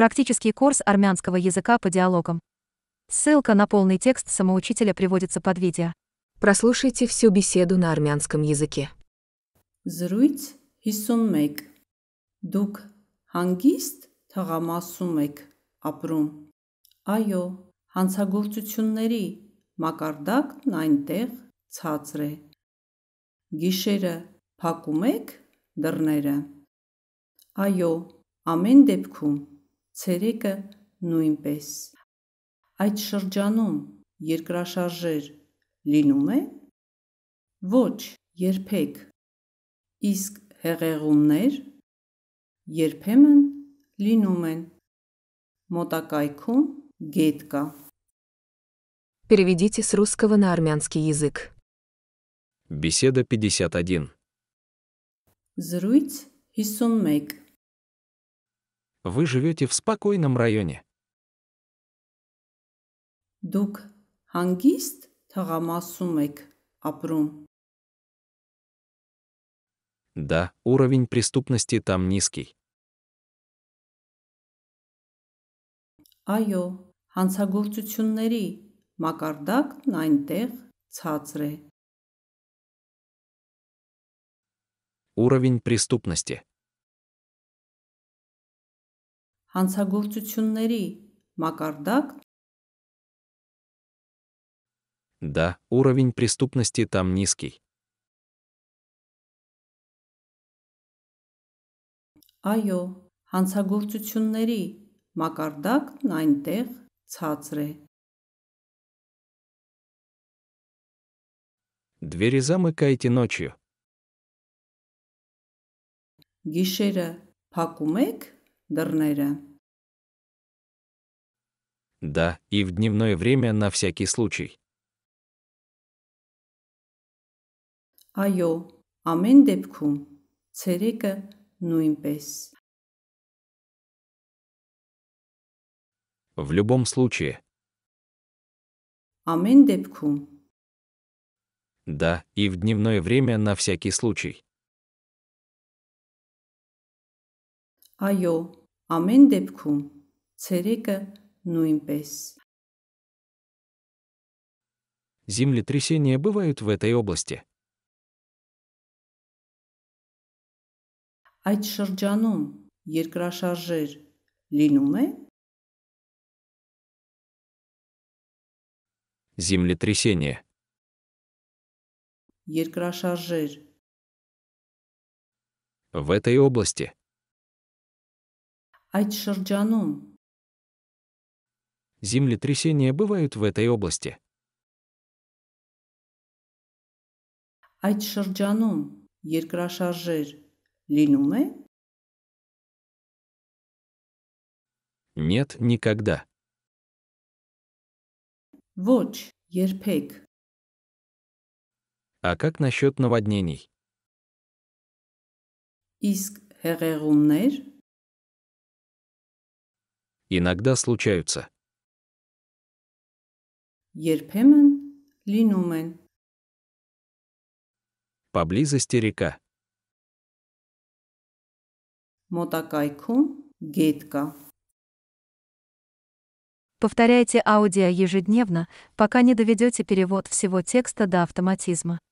Практический курс армянского языка по диалогам. Ссылка на полный текст самоучителя приводится под видео. Прослушайте всю беседу на армянском языке. Զրույց 51 Դուք հանգիստ թղամասում եք ապրում։ Այո, հանցագործությունների մակարդակն այնտեղ ցածր է։ Գիշերը փակում եք դռները։ Այո, ամեն ցերեկը նույնպես։ Այդ շրջանում երկրաշարժեր լինում են։ Ոչ, երբեք։ Իսկ հեղեղումներ երբեմն լինում են։ Մոտակայքում գետ կա։ Переведите с русского на армянский язык. Беседа 51. Զրույց 51 Вы живете в спокойном районе. Дук հանգիստ թղամասում եք Да, уровень преступности там низкий. Այո, հանցագործությունների մակարդակն այնտեղ ցածր Уровень преступности հանցագործությունների մակարդակ Да, уровень преступности там низкий. Այո, հանցագործությունների մակարդակն այնտեղ ցածր է։ Двери замыкаете ночью. Գիշերը փակում եք Дарнайра. Да, и в дневное время на всякий случай. Айо, ամեն դեպքում ցերեկը նույնպես։ В любом случае. Ամեն դեպքում։ Да, и в дневное время на всякий случай. Айо. Ամեն դեպքում ցերեկը նույնպես Землетрясения бывают в этой области. Այդ շրջանում երկրաշարժեր լինում է Землетрясение. Երկրաշարժեր В этой области. Шарджанум. Землетрясения бывают в этой области. Այդ Шарджанум, երկրաշարժեր լինում Нет, никогда. Ոչ, երբեք։ А как насчет наводнений? Իսկ հեղեղումներ иногда случаются. Երբեմն լինում Поблизости река. մոտակայքում գետ Повторяйте аудио ежедневно, пока не доведете перевод всего текста до автоматизма.